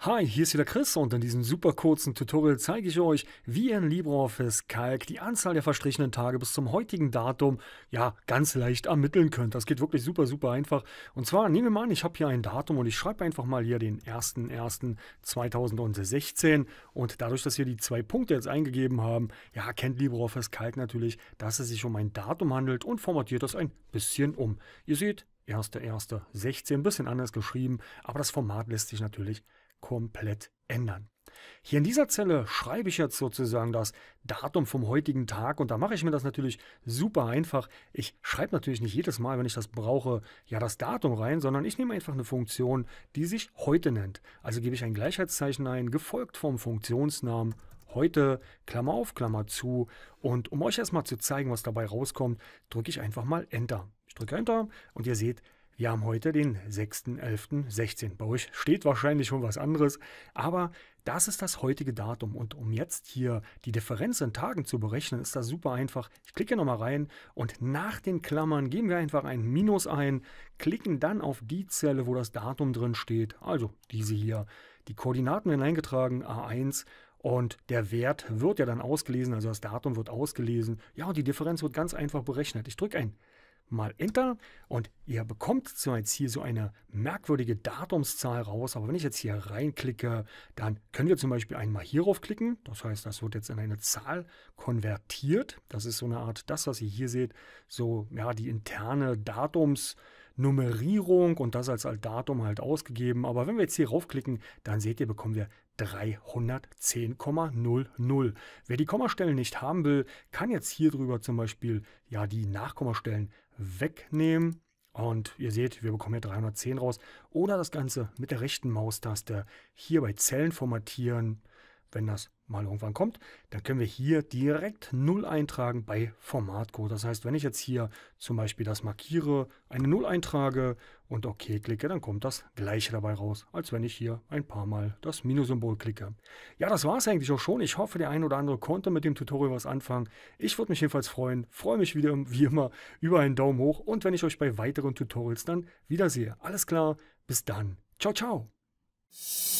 Hi, hier ist wieder Chris und in diesem super kurzen Tutorial zeige ich euch, wie ihr in LibreOffice Calc die Anzahl der verstrichenen Tage bis zum heutigen Datum ja ganz leicht ermitteln könnt. Das geht wirklich super, super einfach. Und zwar nehmen wir mal an, ich habe hier ein Datum und ich schreibe einfach mal hier den 01.01.2016 und dadurch, dass wir die zwei Punkte jetzt eingegeben haben, ja, kennt LibreOffice Calc natürlich, dass es sich um ein Datum handelt und formatiert das ein bisschen um. Ihr seht, 1.1.16, ein bisschen anders geschrieben, aber das Format lässt sich natürlich komplett ändern. Hier in dieser Zelle schreibe ich jetzt sozusagen das Datum vom heutigen Tag und da mache ich mir das natürlich super einfach. Ich schreibe natürlich nicht jedes Mal, wenn ich das brauche, ja das Datum rein, sondern ich nehme einfach eine Funktion, die sich heute nennt. Also gebe ich ein Gleichheitszeichen ein, gefolgt vom Funktionsnamen heute, Klammer auf, Klammer zu. Und um euch erstmal zu zeigen, was dabei rauskommt, drücke ich einfach mal Enter. Ich drücke Enter und ihr seht, wir haben heute den 6.11.16. Bei euch steht wahrscheinlich schon was anderes, aber das ist das heutige Datum und um jetzt hier die Differenz in Tagen zu berechnen, ist das super einfach. Ich klicke nochmal rein und nach den Klammern geben wir einfach ein Minus ein, klicken dann auf die Zelle, wo das Datum drin steht, also diese hier. Die Koordinaten werden eingetragen, A1 und der Wert wird ja dann ausgelesen, also das Datum wird ausgelesen. Ja, und die Differenz wird ganz einfach berechnet. Ich drücke ein mal Enter und ihr bekommt zwar jetzt hier so eine merkwürdige Datumszahl raus, aber wenn ich jetzt hier reinklicke, dann können wir zum Beispiel einmal hier klicken. Das heißt, das wird jetzt in eine Zahl konvertiert. Das ist so eine Art, das, was ihr hier seht, so ja die interne Datums- Nummerierung und das als Datum halt ausgegeben. Aber wenn wir jetzt hier raufklicken, dann seht ihr, bekommen wir 310,00. Wer die Kommastellen nicht haben will, kann jetzt hier drüber zum Beispiel ja die Nachkommastellen wegnehmen. Und ihr seht, wir bekommen hier 310 raus. Oder das Ganze mit der rechten Maustaste hier bei Zellen formatieren wenn das mal irgendwann kommt, dann können wir hier direkt 0 eintragen bei Formatcode. Das heißt, wenn ich jetzt hier zum Beispiel das markiere, eine 0 eintrage und OK klicke, dann kommt das gleiche dabei raus, als wenn ich hier ein paar Mal das Minus-Symbol klicke. Ja, das war es eigentlich auch schon. Ich hoffe, der ein oder andere konnte mit dem Tutorial was anfangen. Ich würde mich jedenfalls freuen, freue mich wieder wie immer über einen Daumen hoch und wenn ich euch bei weiteren Tutorials dann wiedersehe. Alles klar, bis dann. Ciao, ciao.